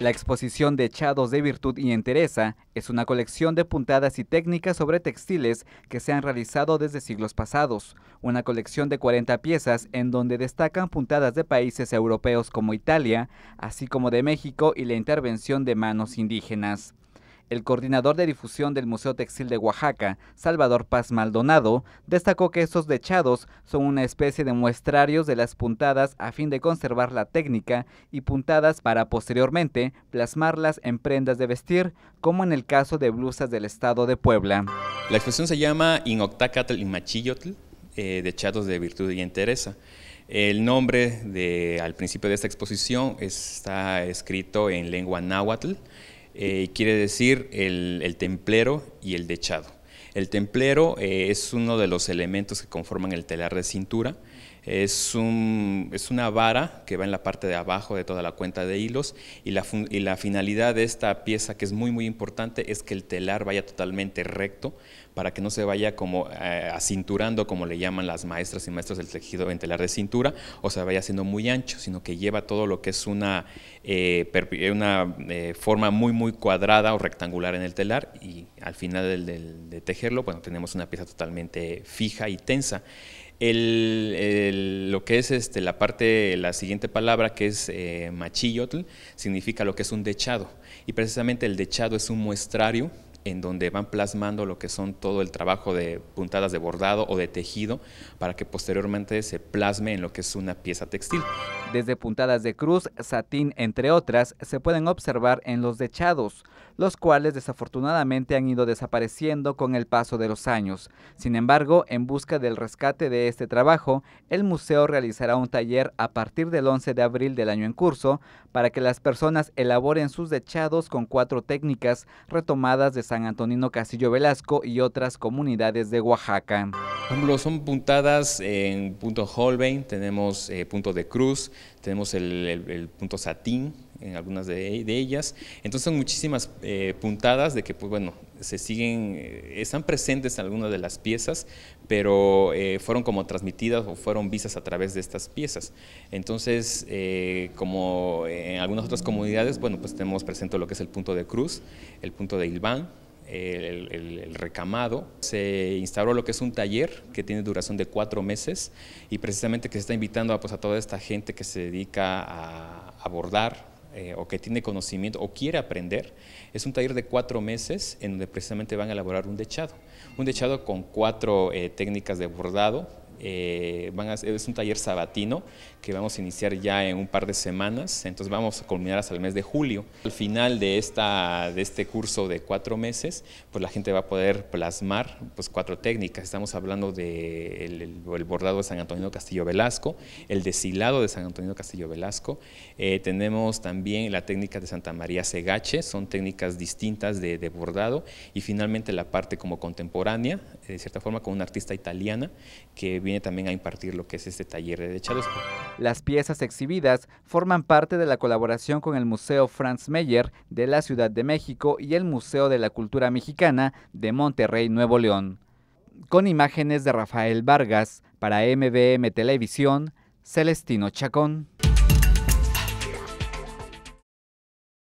La exposición de Echados de Virtud y Entereza es una colección de puntadas y técnicas sobre textiles que se han realizado desde siglos pasados. Una colección de 40 piezas en donde destacan puntadas de países europeos como Italia, así como de México y la intervención de manos indígenas. El coordinador de difusión del Museo Textil de Oaxaca, Salvador Paz Maldonado, destacó que estos dechados son una especie de muestrarios de las puntadas a fin de conservar la técnica y puntadas para posteriormente plasmarlas en prendas de vestir, como en el caso de blusas del estado de Puebla. La exposición se llama Inoctacatl y Machillotl, eh, dechados de virtud y entereza. El nombre de, al principio de esta exposición está escrito en lengua náhuatl. Eh, quiere decir el, templero y el dechado. El templero eh, es uno de los elementos que conforman el telar de cintura es, una vara que va en la parte de abajo de toda la cuenta de hilos y la, finalidad de esta pieza que es muy muy importante es que el telar vaya totalmente recto para que no se vaya como eh, acinturando como le llaman las maestras y maestros del tejido en telar de cintura o se vaya siendo muy ancho, sino que lleva todo lo que es una, eh, eh, una forma muy muy cuadrada o rectangular en el telar y al final de tejerlo bueno tenemos una pieza totalmente fija y tensa lo que es este, la parte, la siguiente palabra que es eh, machillotl, significa lo que es un dechado. Y precisamente el dechado es un muestrario en donde van plasmando lo que son todo el trabajo de puntadas de bordado o de tejido para que posteriormente se plasme en lo que es una pieza textil. Desde puntadas de cruz, satín, entre otras, se pueden observar en los dechados, los cuales desafortunadamente han ido desapareciendo con el paso de los años. Sin embargo, en busca del rescate de este trabajo, el museo realizará un taller a partir del 11 de abril del año en curso para que las personas elaboren sus dechados con cuatro técnicas retomadas de San Antonino Castillo Velasco y otras comunidades de Oaxaca son puntadas en punto Holbein, tenemos eh, punto de cruz, tenemos el, punto satín en algunas de, ellas. Entonces son muchísimas eh, puntadas de que, pues bueno, se siguen, eh, están presentes en algunas de las piezas, pero eh, fueron como transmitidas o fueron vistas a través de estas piezas. Entonces, como en algunas otras comunidades, bueno, pues tenemos presente lo que es el punto de cruz, el punto de Ilván, el, el, recamado. Se instauró lo que es un taller que tiene duración de cuatro meses y precisamente que se está invitando a, pues, toda esta gente que se dedica a abordar eh, o que tiene conocimiento o quiere aprender. Es un taller de cuatro meses en donde precisamente van a elaborar un dechado. Un dechado con cuatro eh, técnicas de bordado, eh, van a, es un taller sabatino que vamos a iniciar ya en un par de semanas, entonces vamos a culminar hasta el mes de julio. Al final de, esta, de este curso de cuatro meses, pues la gente va a poder plasmar pues, cuatro técnicas. Estamos hablando de el, bordado de San Antonio Castillo Velasco, el deshilado de San Antonio Castillo Velasco. Eh, tenemos también la técnica de Santa María Segache, son técnicas distintas de, de bordado. Y finalmente la parte como contemporánea, de cierta forma con una artista italiana que viene viene también a impartir lo que es este taller de chalusco Las piezas exhibidas forman parte de la colaboración con el Museo Franz Meyer de la Ciudad de México y el Museo de la Cultura Mexicana de Monterrey, Nuevo León. Con imágenes de Rafael Vargas para MBM Televisión, Celestino Chacón.